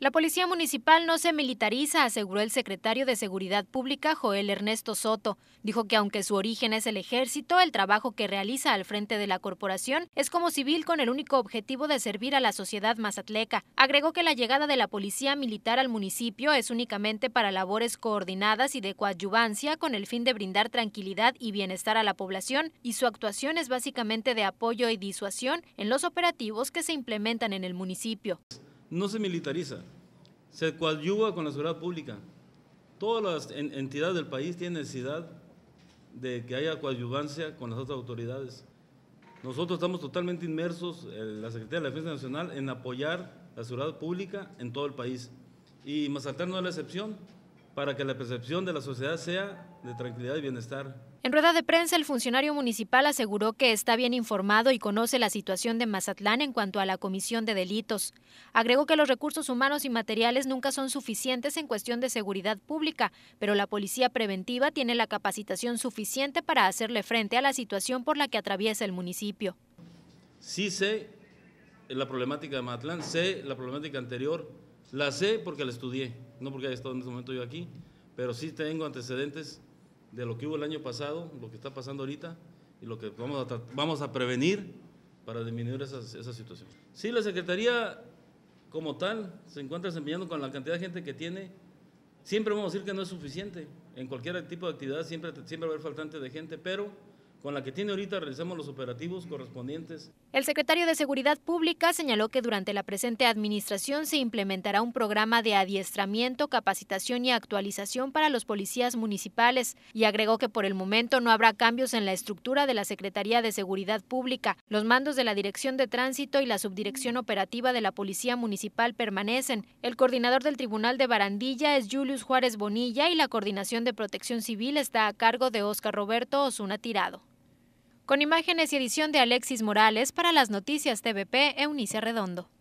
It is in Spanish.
La Policía Municipal no se militariza, aseguró el secretario de Seguridad Pública, Joel Ernesto Soto. Dijo que aunque su origen es el ejército, el trabajo que realiza al frente de la corporación es como civil con el único objetivo de servir a la sociedad mazatleca. Agregó que la llegada de la policía militar al municipio es únicamente para labores coordinadas y de coadyuvancia con el fin de brindar tranquilidad y bienestar a la población y su actuación es básicamente de apoyo y disuasión en los operativos que se implementan en el municipio no se militariza, se coadyuva con la seguridad pública. Todas las entidades del país tienen necesidad de que haya coadyuvancia con las otras autoridades. Nosotros estamos totalmente inmersos, eh, la Secretaría de la Defensa Nacional, en apoyar la seguridad pública en todo el país. Y Mazatlán no es la excepción para que la percepción de la sociedad sea de tranquilidad y bienestar. En rueda de prensa, el funcionario municipal aseguró que está bien informado y conoce la situación de Mazatlán en cuanto a la comisión de delitos. Agregó que los recursos humanos y materiales nunca son suficientes en cuestión de seguridad pública, pero la policía preventiva tiene la capacitación suficiente para hacerle frente a la situación por la que atraviesa el municipio. Sí sé la problemática de Mazatlán, sé la problemática anterior la sé porque la estudié, no porque haya estado en este momento yo aquí, pero sí tengo antecedentes de lo que hubo el año pasado, lo que está pasando ahorita y lo que vamos a, vamos a prevenir para disminuir esa situación. Sí, la Secretaría como tal se encuentra desempeñando con la cantidad de gente que tiene. Siempre vamos a decir que no es suficiente. En cualquier tipo de actividad siempre, siempre va a haber faltante de gente, pero con la que tiene ahorita realizamos los operativos correspondientes. El secretario de Seguridad Pública señaló que durante la presente administración se implementará un programa de adiestramiento, capacitación y actualización para los policías municipales y agregó que por el momento no habrá cambios en la estructura de la Secretaría de Seguridad Pública. Los mandos de la Dirección de Tránsito y la Subdirección Operativa de la Policía Municipal permanecen. El coordinador del Tribunal de Barandilla es Julius Juárez Bonilla y la Coordinación de Protección Civil está a cargo de Oscar Roberto Osuna Tirado. Con imágenes y edición de Alexis Morales para las noticias TVP, Eunice Redondo.